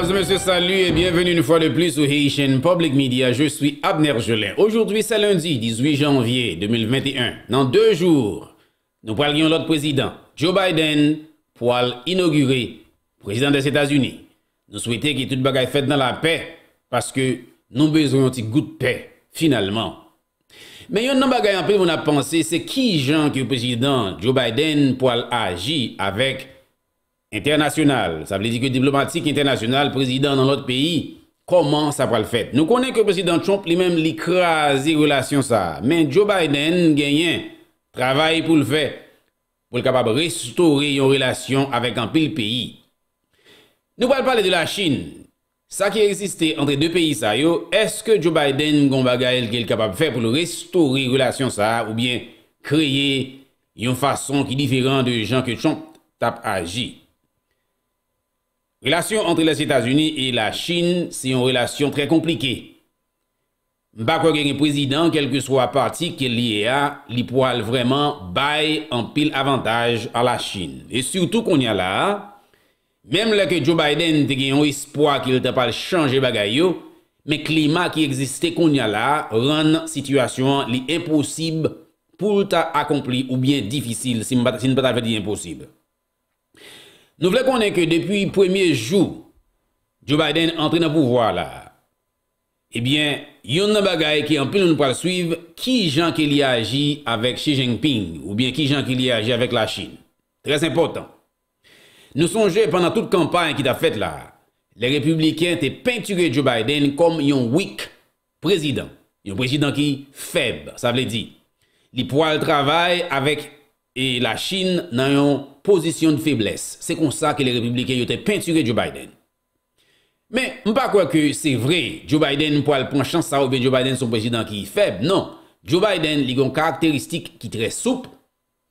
Mesdames et messieurs, salut et bienvenue une fois de plus sur Haitian Public Media. Je suis Abner Jolin. Aujourd'hui, c'est lundi 18 janvier 2021. Dans deux jours, nous de l'autre président, Joe Biden, pour inaugurer président des États-Unis. Nous souhaitons que toute bagaille fait dans la paix parce que nous avons besoin de petit goût de paix, finalement. Mais yon un bagay en peu, on a pensé, c'est qui Jean que le président Joe Biden pour agir avec Internasyonal, sa ple di ke diplomatik internasyonal prezidant nan lot peyi, koman sa pal fet? Nou konen ke president Trump li men li krazi relasyon sa, men Joe Biden genyen, travaye pou l'fè, pou l'kapab restore yon relasyon avèk an pil peyi. Nou pal pale de la Chin, sa ki resiste entre de peyi sa yo, eske Joe Biden kon bagayel ke l kapab fè pou l restore relasyon sa, ou bien kreye yon fason ki diferan de jan ke Trump tap aji. Relasyon entre les Etats-Unis et la Chine, si yon relasyon tre komplike. Mpa kwa gen yon prezident, kelke swa parti ke liye a, li poal vreman bay an pil avantaj a la Chine. E syoutou kon ya la, menm la ke Joe Biden te gen yon espwa ki yon te pal chanje bagay yo, me klima ki egziste kon ya la, ran situasyon li imposib pou ta akompli ou bien difisil, si mpa ta fe di imposib. Nou vle konen ke depi premye jou, Joe Biden entre nan pouvoar la, e eh bien, yon nan bagay ki anpil nou nou pral suive, ki jan ki li aji avek Xi Jinping, ou bien ki jan ki li aji avek la Chin. Tres important. Nou sonje, pwana tout kampanj ki ta fet la, le republiken te pinture Joe Biden kom yon wik prezident, yon prezident ki feb, sa vle di. Li pral travay avek Xi, E la chine nan yon posisyon de feblesse. Se kon sa ke le republiken yote peinture Joe Biden. Men, m pa kwa ke se vre, Joe Biden m po al pon chans sa ouve Joe Biden son prejidan ki feb. Non, Joe Biden li yon karakteristik ki tre soupe,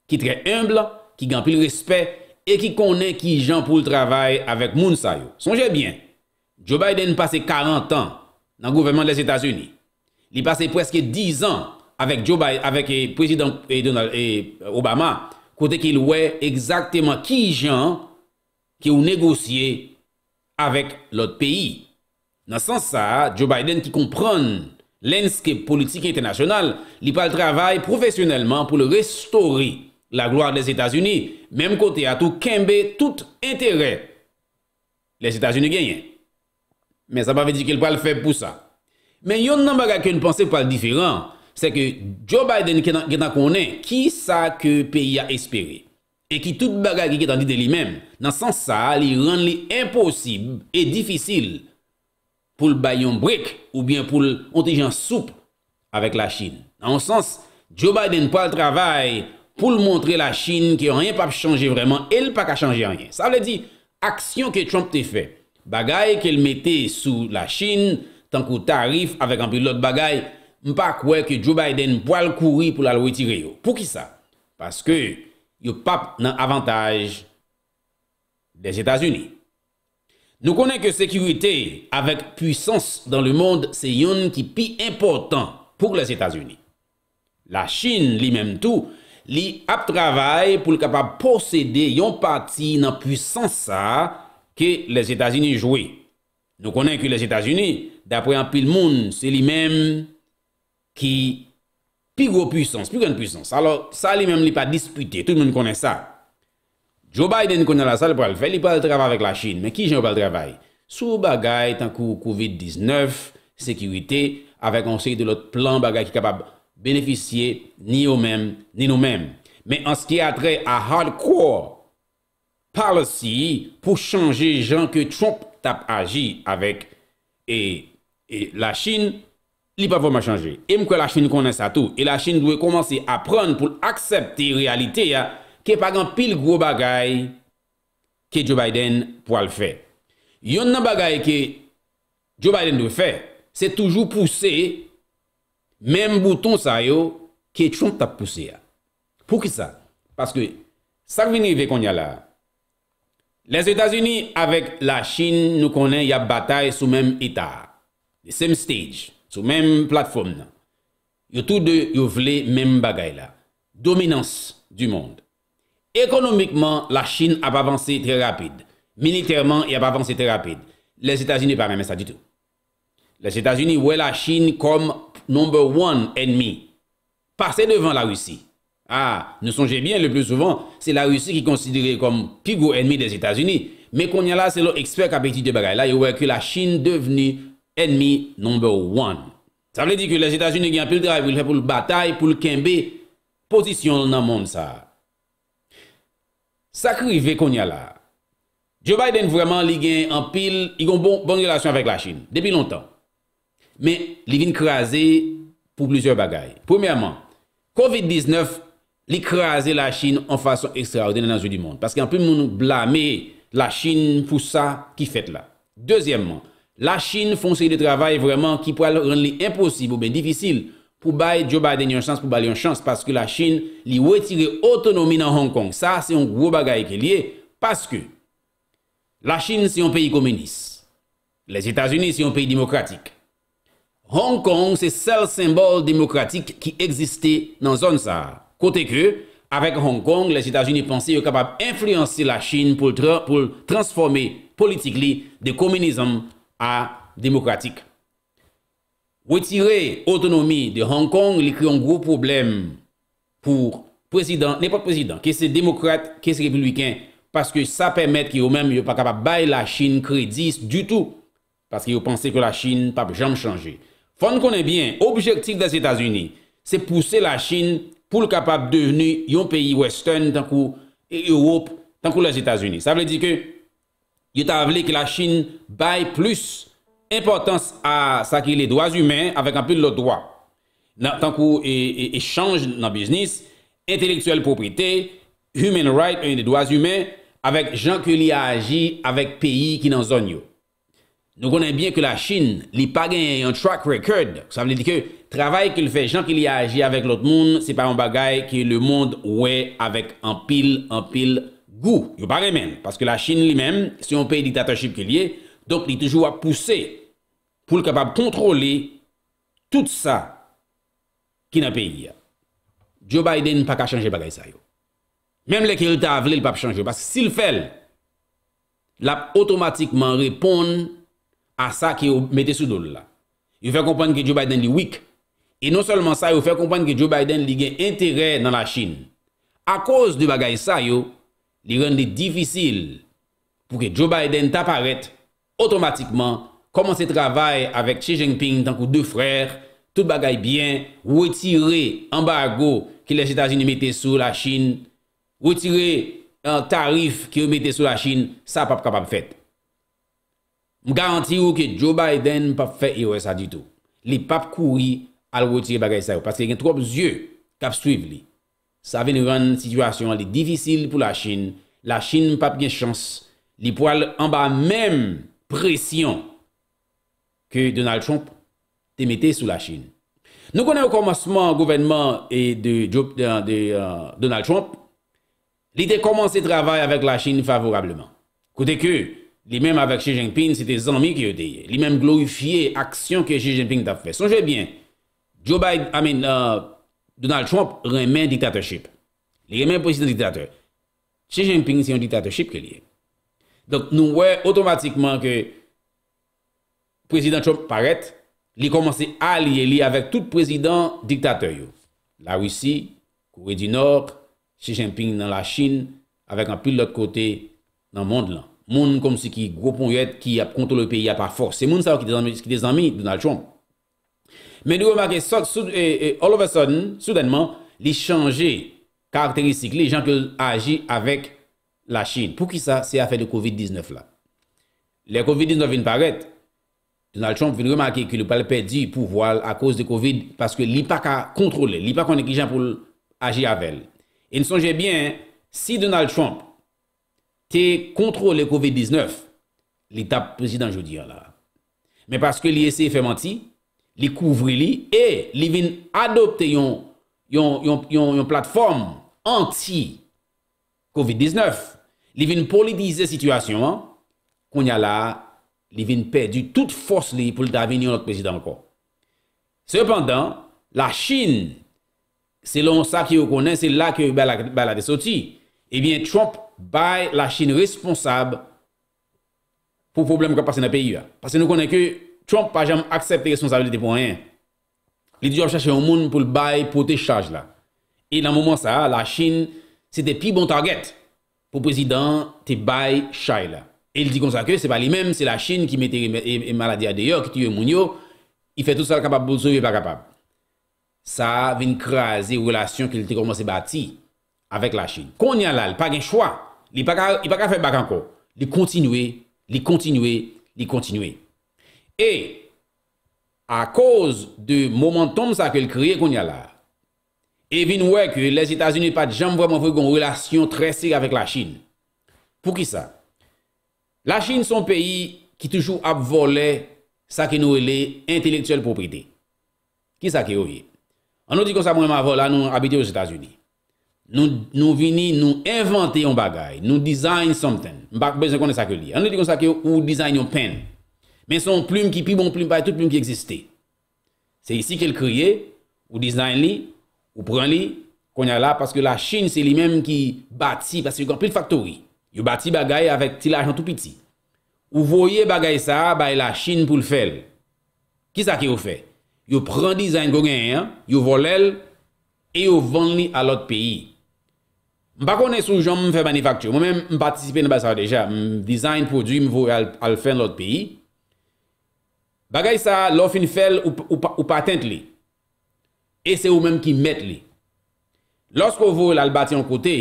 ki tre humble, ki gan pil respek, e ki konen ki jan pou l travay avèk moun sa yo. Sonje bien, Joe Biden pase 40 an nan gouvernement les Etats-Unis. Li pase preske 10 an avèk Joe Biden, avèk eh, prezident eh, eh, Obama, kote ki l wè exactement ki jan ki ou negosye avèk lot peyi. Nan san sa, Joe Biden ki kompran lenske politik internasyonal, li pal travay profesyonelman pou l restori la gloar des Etats-Unis, mem kote atou kembe tout entere les Etats-Unis genyen. Men sa pa ve di ki l pal feb pou sa. Men yon nan baga ke l panse pal diferan, se ke Joe Biden genan konen, ki sa ke peyi a espere, e ki tout bagay genan di de li men, nan sans sa, li ren li imposib e difisil pou l bayon brek, ou bien pou l ontijan soup avèk la Chin. Nan ansans, Joe Biden pou al travay pou l montre la Chin ki anyen pa chanje vreman, el pa ka chanje anyen. Sa wè di, aksyon ke Trump te fè, bagay ke l mette sou la Chin tankou tarif avèk anpilot bagay, Mpa kwe ki Joe Biden poal kouri pou la lweti reyo. Pou ki sa? Paske yo pap nan avantaj des Etats-Unis. Nou konen ke sekirite avek pwisans dan le mond se yon ki pi important pou les Etats-Unis. La Chin li menm tou, li ap travay pou l kapab posede yon pati nan pwisans sa ke les Etats-Unis joui. Nou konen ki les Etats-Unis, dapre an pil moun, se li menm qui plus grosse puissance, plus grande puissance. Alors, ça lui-même n'est pas disputé. Tout le monde connaît ça. Joe Biden connaît la salle pour le faire. Il pas le travail avec la Chine. Mais qui j'en pas le travail? Sous bagaille, tant que COVID-19, sécurité, avec un de l'autre plan bagaille qui est capable de bénéficier ni mêmes ni nous-mêmes. Mais en ce qui a trait à hardcore policy pour changer gens que Trump tape agi avec la Chine, li paform a chanje. Em kwa la chine konen sa tou, e la chine dwe komanse a pran pou l'aksepti realite ya, ke pa gan pil gro bagay ke Joe Biden pou al fè. Yon nan bagay ke Joe Biden dwe fè, se toujou pousse, menm bouton sa yo, ke chon tap pousse ya. Pou ki sa? Paske, sa vini ve kon ya la, les Etats-Unis, avèk la chine nou konen ya batay sou menm etat. The same stage. même plateforme là. tous deux yo même bagaille là. Dominance du monde. Économiquement, la Chine a pas avancé très rapide. Militairement, il a pas avancé très rapide. Les États-Unis pas même ça du tout. Les États-Unis voient la Chine comme number one ennemi. Passer devant la Russie. Ah, ne songez bien, le plus souvent, c'est la Russie qui est considérée comme plus gros ennemi des États-Unis. Mais qu'on y a là, c'est l'expert qui a de bagaille là, il voit que la Chine devenue Enmi number one. Sa vle di ke les Etats-Unis gen apil drive pou l'bataille, pou l'kembe, posisyon nan moun sa. Sakri vek on yal la. Joe Biden vreman li gen apil, yon bon relasyon avèk la Chine, depi lontan. Men, li vin krasè pou blizèr bagay. Premèman, Covid-19 li krasè la Chine an fason ekstraordinè nan jou di moun. Paske an pi moun blame la Chine pou sa ki fèt la. Dezyèmman, La Chine fon se li de travay vreman ki pou al ren li imposib ou ben difisil pou baye jobay den yon chans pou baye yon chans. Paske la Chine li wetire otonomi nan Hong Kong. Sa se yon gwo bagay ke liye. Paske la Chine se yon peyi komunis. Les Etats-Unis se yon peyi demokratik. Hong Kong se sel sembol demokratik ki egziste nan zon sa. Kote ke, avek Hong Kong, les Etats-Unis fon se yon kapap influense la Chine pou transforme politik li de komunizm. à démocratique. Retirer l'autonomie de Hong Kong, il crée un gros problème pour président, n'est pas président, que c'est démocrate, que c'est républicain, parce que ça permet qu'il ne même pas capable bailler la Chine crédit du tout, parce qu'ils pensaient que la Chine pas jamais changer. Faut connaît bien, objectif des États-Unis, c'est pousser la Chine pour capable de devenir un pays western, tant qu'Europe, tant que les États-Unis. Ça veut dire que yo ta avle ki la Chine bay plus importans a sa ki le doaz humen avèk anpil lo doa. Nan tankou e, e, e chanj nan biznis, enteleksuel poprite, human right an yon de doaz humen, avèk jan ki li a agi avèk peyi ki nan zon yo. Nou konen bien ki la Chine li pa gen yon track record, sa vle di ke travay ki l fè jan ki li a agi avèk lot moun, se pa yon bagay ki le moun wè avèk anpil, anpil, anpil. Gou, yo barè men, paske la Chine li men, se yon peye diktatanship ke liye, donk li tejou ap pousse, pou l kapab kontrole tout sa ki na peye. Joe Biden pa ka chanje bagay sa yo. Mem le ki yon ta avle, l pa pa chanje, paske si l fel, l ap otomatikman repon a sa ki yon mette sou dole la. Yon fè kompwen ki Joe Biden li wik. E non solman sa, yon fè kompwen ki Joe Biden li gen entere nan la Chine. A koz di bagay sa yo, li rende difisil pou ke Joe Biden tap aret, otomatikman, komanse travay avèk Xi Jinping tankou dè frèr, tout bagay byen, wè tirè ambargo ki les Etats-Unis metè sou la Chine, wè tirè tarif ki wè metè sou la Chine, sa pap kapap fèt. M garanti wè ki Joe Biden pap fèt yowè e sa dito. Li pap kouwi al wè tirè bagay sa yo, paske gen trop zye kap suiv li. sa ven yon situasyon li divisil pou la chine, la chine pa pgen chans, li poal an ba menm presyon ke Donald Trump te mette sou la chine. Nou konen w konmasman govenman e de job de euh, Donald Trump, li te komanse travay avèk la chine favorableman. Kote ke, li menm avèk Xi Jinping, se te zanmi ki yo deye, li menm glorifiye aksyon ke Xi Jinping ta fwe. Sonje bien, job a menm, Donald Trump remen diktatorship. Li remen prezident diktator. Xi Jinping si yon diktatorship ke li. Don nou we otomatikman ke prezident Trump paret, li komanse a li e li avèk tout prezident diktator yo. La Rusi, Kouré du Nord, Xi Jinping nan la Chine, avèk an pli lòk kote nan mond lan. Mond konm si ki gwo pon yòt ki ap kontol le peyi ap ap fòs. Se moun sa wè ki de zanmi Donald Trump. Mais nous remarquons, so, et, all of a sudden, soudainement, les changer caractéristique, les gens qui agissent avec la Chine. Pour qui ça? C'est affaire de COVID-19 là. Le COVID-19 vient paraître. Donald Trump vient remarquer qu'il n'a pas perdu pouvoir à cause de COVID parce que n'y pas pas contrôler, pas n'est pas gens pour agir avec elle. Et nous songez bien, hein, si Donald Trump te contrôle le COVID-19, l'État président aujourd'hui là. Mais parce que l'ISC fait mentir. li kouvri li, e li vin adopte yon yon platform anti-Covid-19. Li vin politize situasyon, kon ya la, li vin pedi tout fos li pou l'davin yon ot prezident kon. Sependan, la Chine, selon sa ki yo konen, se la ki yo balade soti, e bin Trump bay la Chine responsable pou problem pou l'davin yon ot prezident kon. Trump pa jam aksepte resonsabilite pou anye. Li di job chache yon moun pou l'bay pou te chache la. E nan mouman sa, la Chine se te pi bon target pou prezident te bay chaye la. E li di kontrake, se pa li menm, se la Chine ki mette yon e- e maladie adeyo, ki kiwe moun yo, i fe tout sa kapab pou sou yon pa kapab. Sa ven kreaze yon relasyon ki l te komanse bati avek la Chine. Kon yon lal, pa gen chwa, li pa ka fe bak anko. Li kontinwe, li kontinwe, li kontinwe. E, a koz de momantom sa ke l kriye kon ya la, evin wè ke les Etats-Unis pat jamb wè mwen vwe kon relasyon tre sig avèk la Chine. Pou ki sa? La Chine son peyi ki toujou ap vole sa ke nou ele intelektuel popite. Ki sa ke ou ye? An nou di kon sa mwen ma vole an nou abite ou Etats-Unis. Nou vini nou invante yon bagay, nou dizayn somten. Mbak bezè konen sa ke li. An nou di kon sa ke ou dizayn yon penm. Men son ploum ki pi bon ploum pa e tout ploum ki egziste. Se isi ke l kriye, ou dizayn li, ou pran li, konye la, paske la chine se li menm ki bati, paske yon kon pil faktori. Yon bati bagay avek til ajan tout piti. Ou voye bagay sa, baye la chine pou l fel. Ki sa ki ou fe? Yon pran dizayn kongen, yon volel, e yon ven li al ot peyi. M pa konye sou jom m fe manifaktyo, m menm m patisipe ne ba sa deja, m dizayn prodwi m voye al fen lot peyi, Bagay sa, lo fin fel ou patente li. E se ou menm ki met li. Lorsk ou vou lal bati an kote,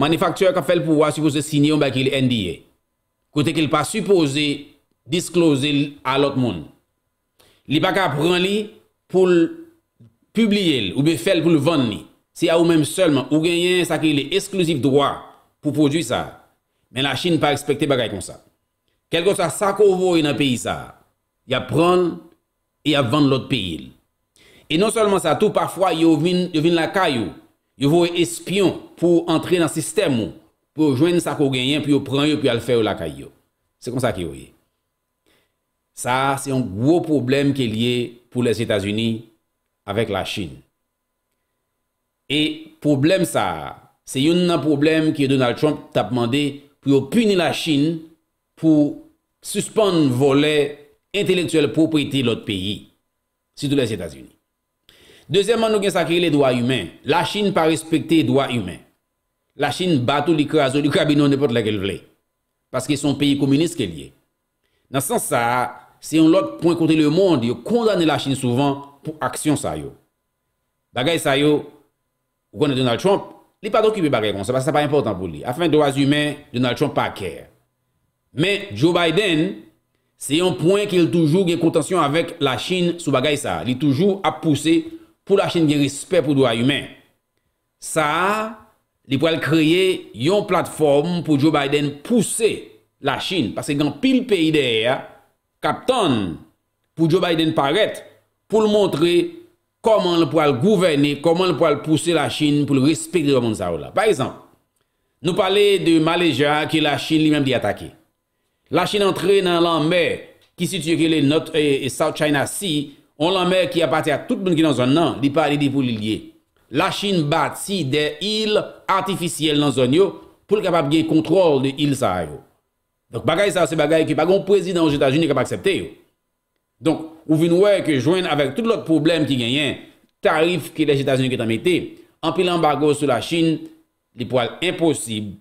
manifaktyer ka fel pou wa si pou se sinyon baki li endiye. Kote ki li pa suppose disclose li alot moun. Li baka pran li pou l'publiye li ou be fel pou l'vande li. Se a ou menm selman, ou genyen sa ki li esklusif dwa pou produy sa. Men la Chin pa ekspekte bagay kon sa. Kel kon sa, sa kon vou yon an peyi sa. Ya pran, ya van l'ot peyi il. E non solman sa tou, pafwa yo vin lakay yo, yo vou espyon pou antre nan sistem ou, pou jwen sa kon genyen, pou yo pran yo, pou yo alfe ou lakay yo. Se kon sa ki yo ye. Sa, se yon gwo problem ki liye pou les Etats-Unis avek la Chin. E problem sa, se yon nan problem ki Donald Trump tap mande pou yo puni la Chin pou yon Suspon volè intelektuel popriti lòt peyi si tout lè s'Etats-Unis. Dezyèman nou gen sakri lè doa yumen. La Chine pa respekte doa yumen. La Chine batou li krasou li kabinou nèpot lèkèl vle. Paske son peyi komunist ke liye. Nan san sa, se yon lòt pwen kote lè yon mond, yon kondanè la Chine souvan pou aksyon sa yo. Bagay sa yo, ou konè Donald Trump, li pa dokubi bagay kon. Sa pa se pa important pou li. Afen doa yumen, Donald Trump pa akèr. Men Joe Biden, se yon poen ki yon toujou gen kontasyon avek la Chin sou bagay sa. Li toujou ap pousse pou la Chin gen rispe pou doa yon men. Sa, li pou al kreye yon platform pou Joe Biden pousse la Chin. Pase gen pil peyi der, kapton pou Joe Biden paret pou l montre koman l pou al gouverne, koman l pou al pousse la Chin pou l rispe gen doa yon men sa ou la. Par exemple, nou pale de Malaysia ki la Chin li men di atakey. La chine antre nan lan mer ki sityekele euh, South China Sea an lan mer ki apate a tout bon ki nan zon nan li pa li di pou li liye. La chine bat si de il artificiel nan zon yo pou li kapap ge kontrol de il sa a yo. Donk bagay sa se bagay ki bagon prezident ou jitazouni kapaksepte yo. Donk ou vinwe ke jwen avèk tout lòt problem ki genyen tarif ki lè jitazouni ketan mette an pilan bago sou la chine li pou al imposib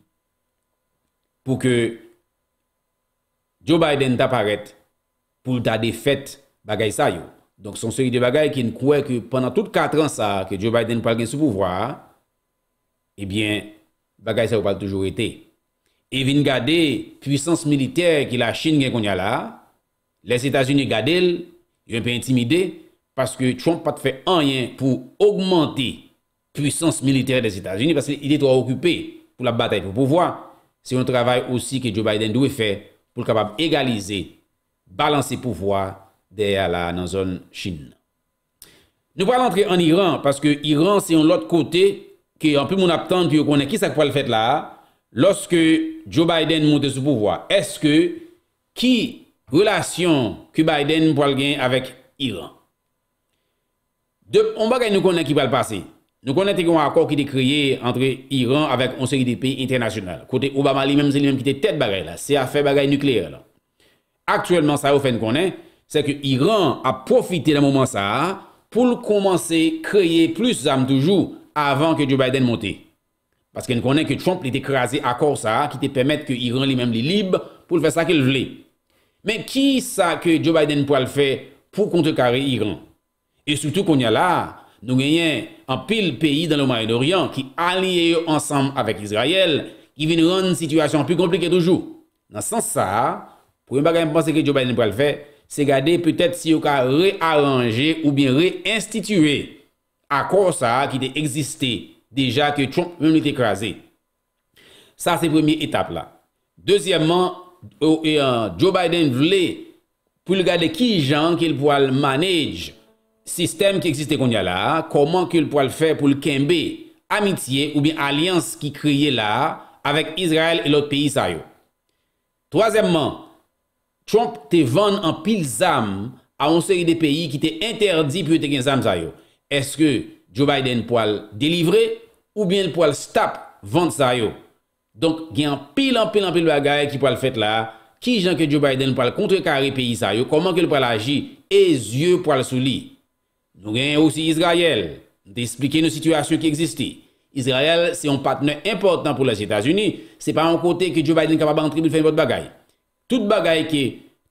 pou ke Joe Biden ta paret pou ta defet bagay sa yo. Donk son se yi de bagay ki nou kouè ki panan tout 4 ans sa ki Joe Biden pal gen sou pouvwa, ebyen eh bagay sa yo pal toujou ete. E vin gade puissance militer ki la chine gen kon ya la, les Etasunis gade el, yon pe intimide, paske Trump pat fe anyen pou augmente puissance militer des Etasunis paske il eto a okupe pou la batay pou pouvwa. Se yon travay osi ki Joe Biden dwe fe pou l kapab egalize, balanse pouvoi de ala nan zon Chin. Nou pal antre an Iran, paske Iran se yon lot kote, ki an pli moun aptan, pi yo konen ki sa kwa l fet la, loske Joe Biden mou de sou pouvoi. Eske ki relasyon ki Biden mou pal gen avèk Iran? On ba gè nou konen ki pal pase? Nou konen te kon akor ki te kriye entre Iran avèk on seri de peyi internasyonal. Kote Obama li menm se li menm ki te tet bagay la. Se a fè bagay nukleer la. Aktuellement sa ou fèn konen, se ke Iran a profite la mouman sa pou l'komanse kriye plus zame toujou avèn ke Joe Biden monte. Paske nou konen ke Trump li te krasi akor sa ki te pèmèt ke Iran li menm li lib pou l'fè sa ke l vle. Men ki sa ke Joe Biden pou al fè pou kontekare Iran? E sou tout konen la, Nou genyen an pil peyi dan lomarye d'Orient ki alye yo ansam avèk Israel ki vin ronde n situasyon an pi komplike toujou. Nan sans sa, pou yon pa ganyan pense ki Joe Biden pou al fè, se gade peut-èt si yo ka re-arange ou bien re-institue akor sa ki de existe deja ki Trump venite krasi. Sa se premi etape la. Dezyèmman, e, Joe Biden vle pou l gade ki jan ki l pou al manej Sistem ki eksiste kon ya la, koman ke l pou al fe pou l kembe amitye ou bien alians ki kriye la avek Israel e lot peyi sa yo. Troazemman, Trump te vande an pil zam a on seri de peyi ki te interdi pou te gen zam sa yo. Eske Joe Biden pou al delivre ou bien pou al stap vande sa yo. Donk gen an pil an pil an pil bagay ki pou al fet la, ki jan ke Joe Biden pou al kontre kare peyi sa yo, koman ke l pou al agi, e zye pou al souli. Nou gen yon ou si Izrayel, de esplike yon situasyon ki egzisti. Izrayel, se yon patne important pou las Etats-Unis, se pa yon kote ki Joe Biden kapaba yon tribu fè yon vòt bagay. Tout bagay ki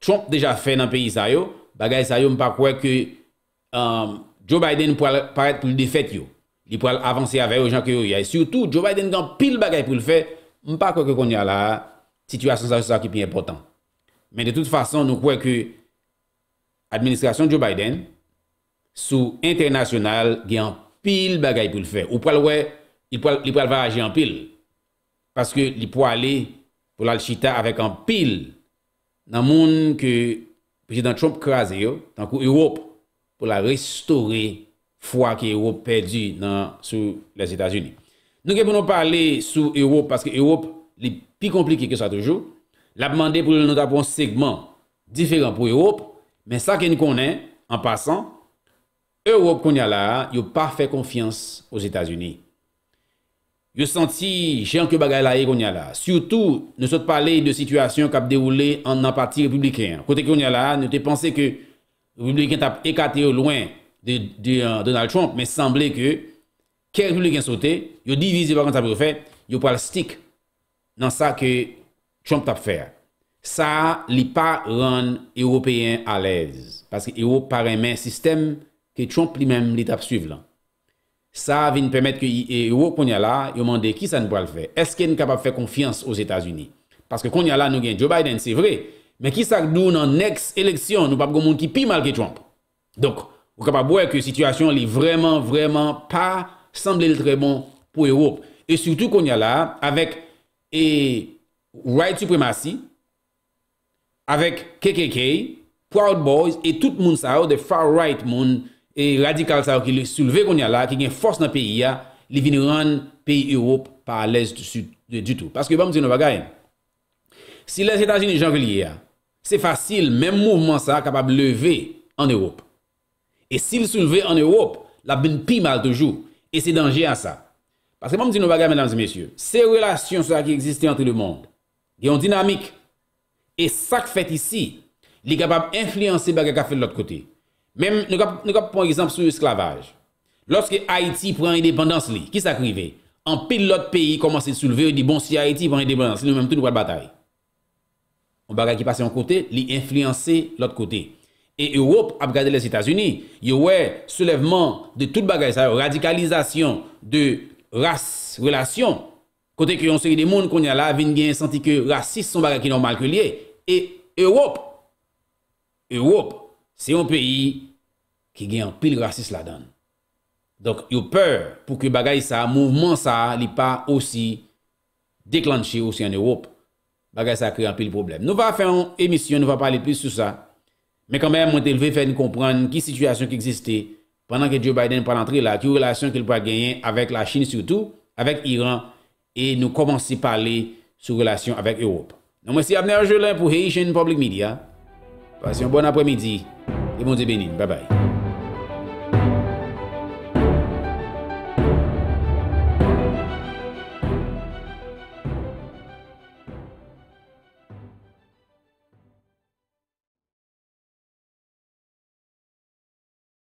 Trump deja fè nan peyi sa yo, bagay sa yo, mpa kwe ke Joe Biden pou al parèt pou l'defète yo. Li pou al avansè avè yon jankyo yo. Et surtout, Joe Biden gan pil bagay pou l'fè, mpa kwe ke kon yon la situasyon sa yo sa ki pi important. Men de tout fason, nou kwe ke administrasyon Joe Biden, sou internasyonal gen pil bagay pou l fè. Ou pral wè, li pral va aje an pil, paske li pou alè pou l alchita avèk an pil nan moun ke President Trump krasè yo, tan kou Europe pou la restore fwa ki Europe perdi nan sou les Etats-Unis. Nou gen pou nou pale sou Europe, paske Europe li pi komplike ke sa toujou, la pman de pou l nou tapon segman diferan pou Europe, men sa ke nou konè, an pasan, Europe konya la, yo pa fè konfians os Etats-Unis. Yo senti chè anke bagay la e konya la. Soutou, nou sot pale de situasyon kap deroule an apati republikan. Kote konya la, nou te pense ke republikan tap ekate yo loin de euh, Donald Trump, men semble ke, ke republikan sote, yo divize yo yo pal stik nan sa ke Trump tap fè. Sa li pa rann European alez. Erop par en men sistem Ke Trump li men l'etap suive lan. Sa vin pemet ke euro konya la, yo mande ki sa n pou al fe. Eske n kapap fe konfians os Etats-Unis. Paske konya la nou gen Joe Biden, se vre. Men ki sa nou nan next eleksyon, nou pap kon moun ki pi mal ke Trump. Dok, ou kapap wè ke situasyon li vreman, vreman, pa sanble l tre bon pou Europe. E surtout konya la, avèk e Right Supremacy, avèk KKK, Proud Boys, e tout moun sa ou de Far Right moun e radikal sa ou ki li souleve kon yal la, ki gen fos nan peyi ya, li vini ran peyi Europe pa alèz du tout. Paske bon mwen di nou bagay, si lèz Etat-Unis jan vèl yè ya, se fasil, mèm mouvment sa kapab leve en Europe. E si li souleve en Europe, la ben pi mal toujou, e se denje a sa. Paske bon mwen di nou bagay, se relasyon sa ki existè an te le monde, yon dinamik, e sak fèt isi, li kapab enfliyansè bagè ka fè l'ot kotey. Mèm nou kap pon exemple sou esklavaj Lorske Haiti pran indépendans li Ki sa krive? An pil lot peyi komanse souleve Di bon si Haiti pran indépendans Si nou mèm tou nou pran batay Ou bagay ki pase yon kote Li influense lot kote E Europe ap gade les Etats-Unis Yo wè souleveman de tout bagay Radikalizasyon de rase Relasyon Kote ki yon seri de moun konya la Vin gen senti ke rasis son bagay ki normal ke liye E Europe Europe Se yon peyi ki gen yon pil rasis la don. Dok yo peur pou ki bagay sa, mouvment sa li pa osi deklanchi osi an Europe. Bagay sa kre yon pil problem. Nou va fe yon emisyon, nou va pali plus sou sa, men kame mwen te lve fe yon kompran ki situasyon ki egziste penan ke Joe Biden pa lantri la, ki yon relasyon ki l pa genyen avèk la Chine soutou, avèk Iran, e nou komansi pali sou relasyon avèk Europe. Nou mwen si apne an joulè pou Heijen Public Media, Passez un bon après-midi et bon Dieu béni. Bye bye.